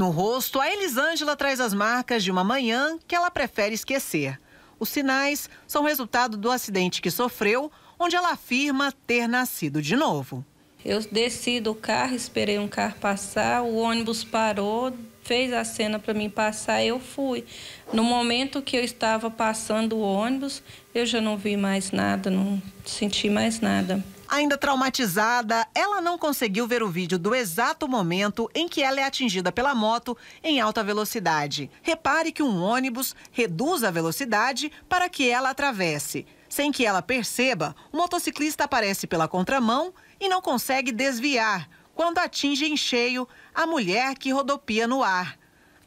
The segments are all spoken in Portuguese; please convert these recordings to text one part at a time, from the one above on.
No rosto, a Elisângela traz as marcas de uma manhã que ela prefere esquecer. Os sinais são resultado do acidente que sofreu, onde ela afirma ter nascido de novo. Eu desci do carro, esperei um carro passar, o ônibus parou, fez a cena para mim passar, eu fui. No momento que eu estava passando o ônibus, eu já não vi mais nada, não senti mais nada. Ainda traumatizada, ela não conseguiu ver o vídeo do exato momento em que ela é atingida pela moto em alta velocidade. Repare que um ônibus reduz a velocidade para que ela atravesse. Sem que ela perceba, o motociclista aparece pela contramão e não consegue desviar quando atinge em cheio a mulher que rodopia no ar.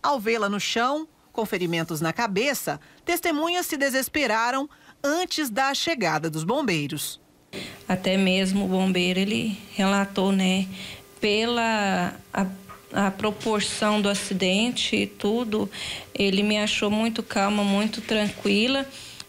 Ao vê-la no chão, com ferimentos na cabeça, testemunhas se desesperaram antes da chegada dos bombeiros. Até mesmo o bombeiro ele relatou, né, pela a, a proporção do acidente e tudo, ele me achou muito calma, muito tranquila.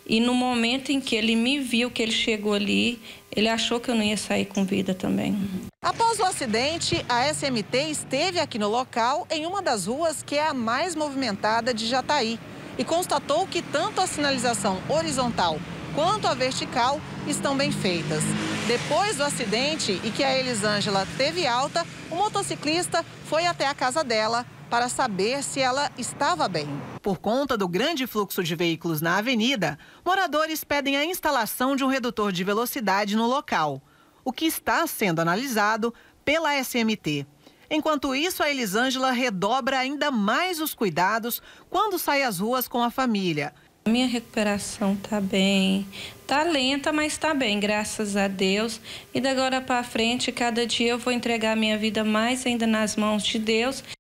E no momento em que ele me viu, que ele chegou ali, ele achou que eu não ia sair com vida também. Após o acidente, a SMT esteve aqui no local em uma das ruas que é a mais movimentada de Jataí e constatou que tanto a sinalização horizontal quanto a vertical estão bem feitas. Depois do acidente e que a Elisângela teve alta, o motociclista foi até a casa dela para saber se ela estava bem. Por conta do grande fluxo de veículos na avenida, moradores pedem a instalação de um redutor de velocidade no local, o que está sendo analisado pela SMT. Enquanto isso, a Elisângela redobra ainda mais os cuidados quando sai às ruas com a família. Minha recuperação tá bem. Tá lenta, mas tá bem, graças a Deus. E da agora para frente, cada dia eu vou entregar minha vida mais ainda nas mãos de Deus.